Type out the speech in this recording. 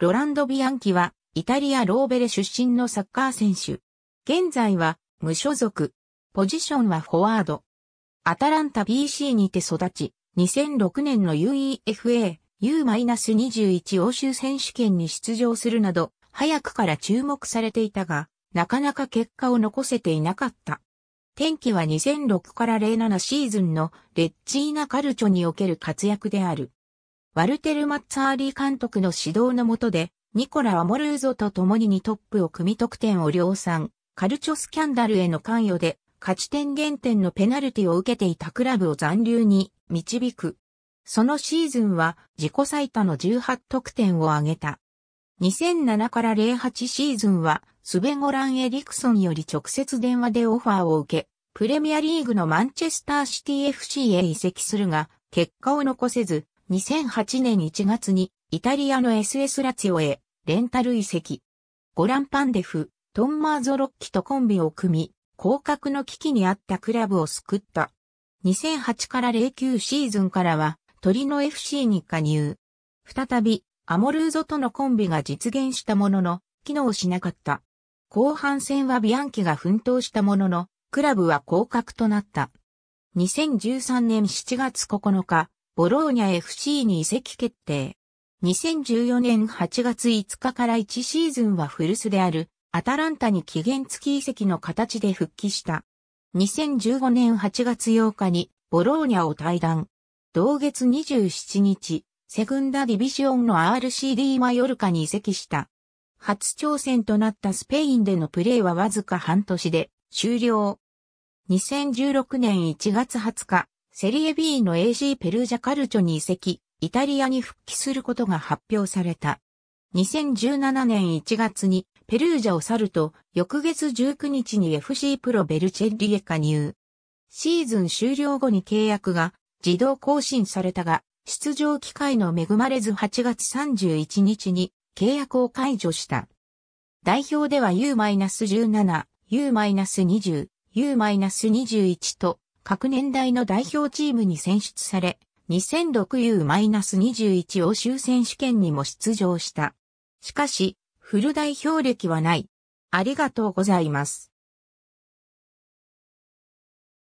ロランド・ビアンキは、イタリア・ローベレ出身のサッカー選手。現在は、無所属。ポジションはフォワード。アタランタ BC にて育ち、2006年の UEFA U-21 欧州選手権に出場するなど、早くから注目されていたが、なかなか結果を残せていなかった。天気は2006から07シーズンのレッチーナカルチョにおける活躍である。ワルテル・マッツァーリ監督の指導の下で、ニコラ・アモルーゾと共に2トップを組み得点を量産、カルチョスキャンダルへの関与で、勝ち点減点のペナルティを受けていたクラブを残留に導く。そのシーズンは自己最多の18得点を挙げた。2007から08シーズンはスベゴラン・エリクソンより直接電話でオファーを受け、プレミアリーグのマンチェスターシティ FC へ移籍するが、結果を残せず、2008年1月にイタリアの SS ラツィオへレンタル移籍。ゴランパンデフ、トンマーゾロッキとコンビを組み、降格の危機にあったクラブを救った。2008から09シーズンからは、鳥の FC に加入。再び、アモルーゾとのコンビが実現したものの、機能しなかった。後半戦はビアンキが奮闘したものの、クラブは降格となった。2013年7月9日、ボローニャ FC に移籍決定。2014年8月5日から1シーズンは古巣であるアタランタに期限付き移籍の形で復帰した。2015年8月8日にボローニャを退団。同月27日、セグンダディビジオンの RCD マヨルカに移籍した。初挑戦となったスペインでのプレーはわずか半年で終了。2016年1月20日、セリエ B の AC ペルージャカルチョに移籍、イタリアに復帰することが発表された。2017年1月にペルージャを去ると、翌月19日に FC プロベルチェリエ加入。シーズン終了後に契約が自動更新されたが、出場機会の恵まれず8月31日に契約を解除した。代表では U-17、U-20、U-21 と各年代の代表チームに選出され、2006U-21 欧州選手権にも出場した。しかし、フル代表歴はない。ありがとうございます。